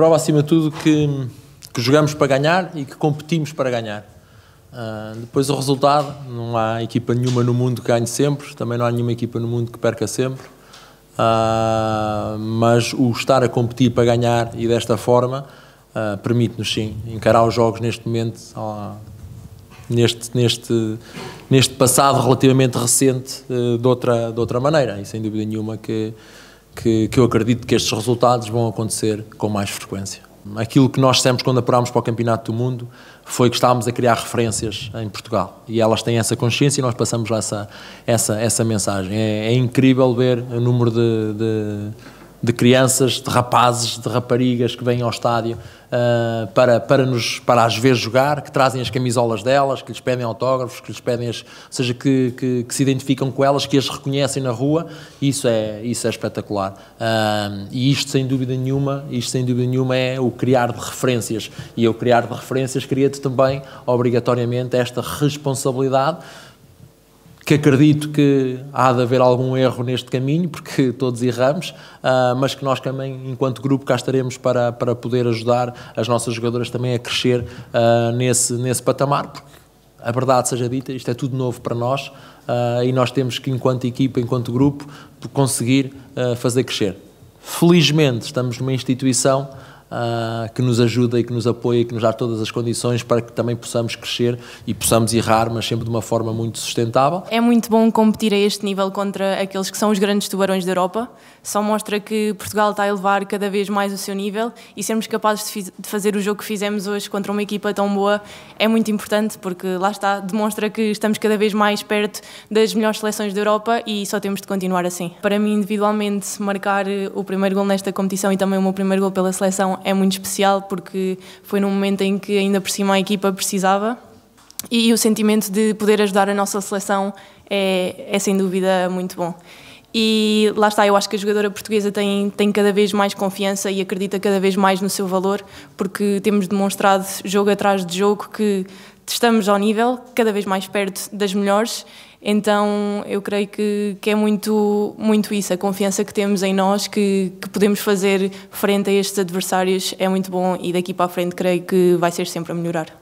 prova, acima de tudo, que, que jogamos para ganhar e que competimos para ganhar. Uh, depois o resultado, não há equipa nenhuma no mundo que ganhe sempre, também não há nenhuma equipa no mundo que perca sempre, uh, mas o estar a competir para ganhar e desta forma uh, permite-nos sim encarar os jogos neste momento, neste, neste, neste passado relativamente recente, eh, de, outra, de outra maneira, e sem dúvida nenhuma que que, que eu acredito que estes resultados vão acontecer com mais frequência. Aquilo que nós temos quando apurámos para o Campeonato do Mundo, foi que estávamos a criar referências em Portugal. E elas têm essa consciência e nós passamos essa, essa, essa mensagem. É, é incrível ver o número de, de de crianças, de rapazes, de raparigas que vêm ao estádio uh, para, para, nos, para as ver jogar, que trazem as camisolas delas, que lhes pedem autógrafos, que lhes pedem as, ou seja, que, que, que se identificam com elas, que as reconhecem na rua, isso é, isso é espetacular. Uh, e isto sem dúvida nenhuma, isto sem dúvida nenhuma é o criar de referências. E o criar de referências cria-te também, obrigatoriamente, esta responsabilidade que acredito que há de haver algum erro neste caminho, porque todos erramos, uh, mas que nós também, enquanto grupo, cá estaremos para, para poder ajudar as nossas jogadoras também a crescer uh, nesse, nesse patamar, porque a verdade seja dita, isto é tudo novo para nós uh, e nós temos que, enquanto equipa, enquanto grupo, conseguir fazer crescer. Felizmente, estamos numa instituição uh, que nos ajuda e que nos apoia e que nos dá todas as condições para que também possamos crescer e possamos errar, mas sempre de uma forma muito sustentável. É muito bom competir a este nível contra aqueles que são os grandes tubarões da Europa. Só mostra que Portugal está a elevar cada vez mais o seu nível e sermos capazes de, de fazer o jogo que fizemos hoje contra uma equipa tão boa é muito importante porque lá está, demonstra que estamos cada vez mais perto das melhores seleções da Europa e só temos de continuar assim. Para mim, individualmente, marcar eh, o primeiro gol nesta competição e também o meu primeiro gol pela seleção é muito especial porque foi num momento em que ainda por cima a equipa precisava e o sentimento de poder ajudar a nossa seleção é, é sem dúvida muito bom. E lá está, eu acho que a jogadora portuguesa tem, tem cada vez mais confiança e acredita cada vez mais no seu valor, porque temos demonstrado jogo atrás de jogo que estamos ao nível, cada vez mais perto das melhores, então eu creio que, que é muito, muito isso, a confiança que temos em nós, que, que podemos fazer frente a estes adversários é muito bom e daqui para a frente creio que vai ser sempre a melhorar.